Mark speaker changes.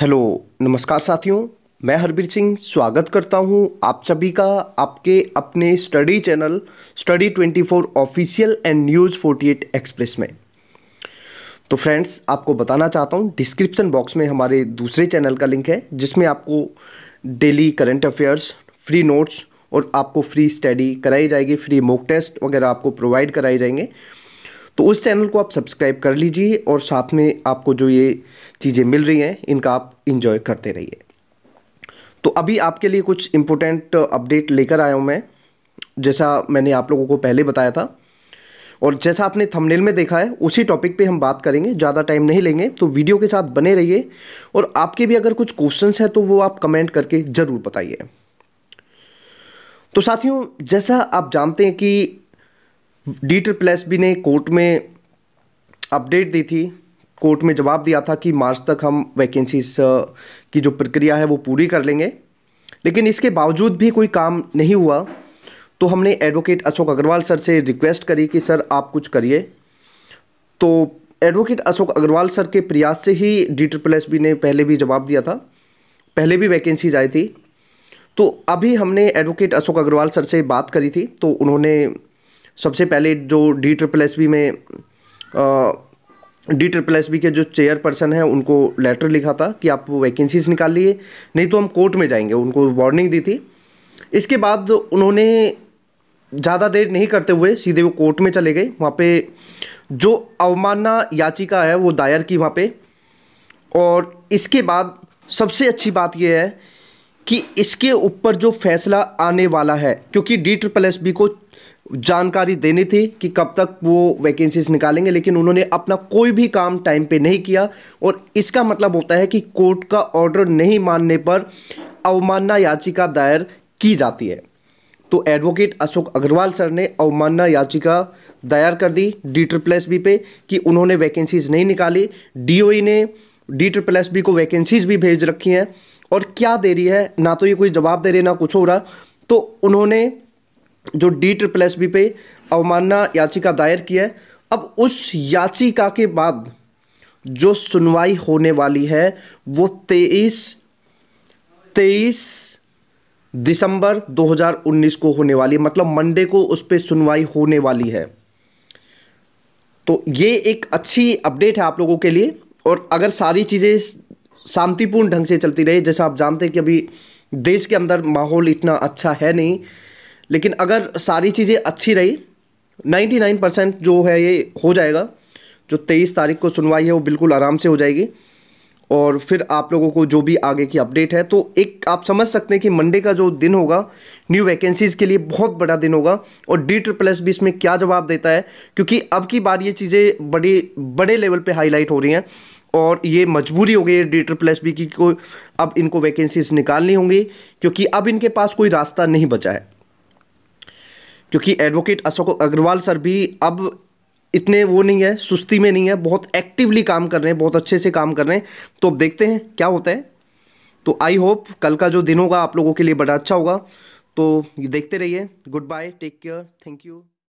Speaker 1: hello नमस्कार साथियों मैं हरबीर सिंह स्वागत करता हूं आप सभी का आपके अपने study channel study 24 official and news 48 express में तो फ्रेंड्स आपको बताना चाहता हूं डिस्क्रिप्शन बॉक्स में हमारे दूसरे चैनल का लिंक है जिसमें आपको daily current affairs free notes और आपको फ्री स्टडी कराई जाएगी फ्री मॉक टेस्ट वगैरह आपको प्रोवाइड कराए जाएंगे तो उस चैनल को आप सब्सक्राइब कर लीजिए और साथ में आपको जो ये चीज़ें मिल रही हैं इनका आप इन्जॉय करते रहिए तो अभी आपके लिए कुछ इम्पोर्टेंट अपडेट लेकर आया हूँ मैं जैसा मैंने आप लोगों को पहले बताया था और जैसा आपने थंबनेल में देखा है उसी टॉपिक पे हम बात करेंगे ज़्यादा टाइम नहीं लेंगे तो वीडियो के साथ बने रहिए और आपके भी अगर कुछ क्वेश्चंस हैं तो वो आप कमेंट करके ज़रूर बताइए तो साथियों जैसा आप जानते हैं कि डी ट्रिपल एस बी ने कोर्ट में अपडेट दी थी कोर्ट में जवाब दिया था कि मार्च तक हम वैकेंसीज uh, की जो प्रक्रिया है वो पूरी कर लेंगे लेकिन इसके बावजूद भी कोई काम नहीं हुआ तो हमने एडवोकेट अशोक अग्रवाल सर से रिक्वेस्ट करी कि सर आप कुछ करिए तो एडवोकेट अशोक अग्रवाल सर के प्रयास से ही डी ट्रिपल एस बी ने पहले भी जवाब दिया था पहले भी वैकेंसीज आई थी तो अभी हमने एडवोकेट अशोक अग्रवाल सर से बात करी थी तो उन्होंने सबसे पहले जो डी ट्रिपल एस बी में डी ट्रिपल एस बी के जो चेयर पर्सन हैं उनको लेटर लिखा था कि आप वैकेंसीज निकाल लिए नहीं तो हम कोर्ट में जाएंगे उनको वार्निंग दी थी इसके बाद उन्होंने ज़्यादा देर नहीं करते हुए सीधे वो कोर्ट में चले गए वहाँ पे जो अवमानना याचिका है वो दायर की वहाँ पे और इसके बाद सबसे अच्छी बात यह है कि इसके ऊपर जो फैसला आने वाला है क्योंकि डी ट्रिपल एस बी को जानकारी देनी थी कि कब तक वो वैकेंसीज निकालेंगे लेकिन उन्होंने अपना कोई भी काम टाइम पे नहीं किया और इसका मतलब होता है कि कोर्ट का ऑर्डर नहीं मानने पर अवमानना याचिका दायर की जाती है तो एडवोकेट अशोक अग्रवाल सर ने अवमानना याचिका दायर कर दी डी ट्रिपल एस बी पे कि उन्होंने वैकेंसीज नहीं निकाली डीओई e ने डी ट्रिपल एस बी को वैकेंसीज भी भेज रखी हैं और क्या दे रही है ना तो ये कोई जवाब दे रही है ना कुछ हो रहा तो उन्होंने जो डी ट्रिपल एस बी पे अवमानना याचिका दायर की है अब उस याचिका के बाद जो सुनवाई होने वाली है वो तेईस तेईस दिसंबर 2019 को होने वाली है मतलब मंडे को उस पर सुनवाई होने वाली है तो ये एक अच्छी अपडेट है आप लोगों के लिए और अगर सारी चीज़ें शांतिपूर्ण ढंग से चलती रही जैसा आप जानते हैं कि अभी देश के अंदर माहौल इतना अच्छा है नहीं लेकिन अगर सारी चीज़ें अच्छी रही 99 परसेंट जो है ये हो जाएगा जो 23 तारीख को सुनवाई है वो बिल्कुल आराम से हो जाएगी और फिर आप लोगों को जो भी आगे की अपडेट है तो एक आप समझ सकते हैं कि मंडे का जो दिन होगा न्यू वैकेंसीज़ के लिए बहुत बड़ा दिन होगा और डी ट्रिपल एस भी इसमें क्या जवाब देता है क्योंकि अब की बार ये चीज़ें बड़ी बड़े लेवल पे हाईलाइट हो रही हैं और ये मजबूरी हो गई है डी ट्रिपल एस बी की को अब इनको वैकेंसीज निकालनी होंगी क्योंकि अब इनके पास कोई रास्ता नहीं बचा है क्योंकि एडवोकेट अशोक अग्रवाल सर भी अब इतने वो नहीं है सुस्ती में नहीं है बहुत एक्टिवली काम कर रहे हैं बहुत अच्छे से काम कर रहे हैं तो अब देखते हैं क्या होता है तो आई होप कल का जो दिन होगा आप लोगों के लिए बड़ा अच्छा होगा तो ये देखते रहिए goodbye take care thank you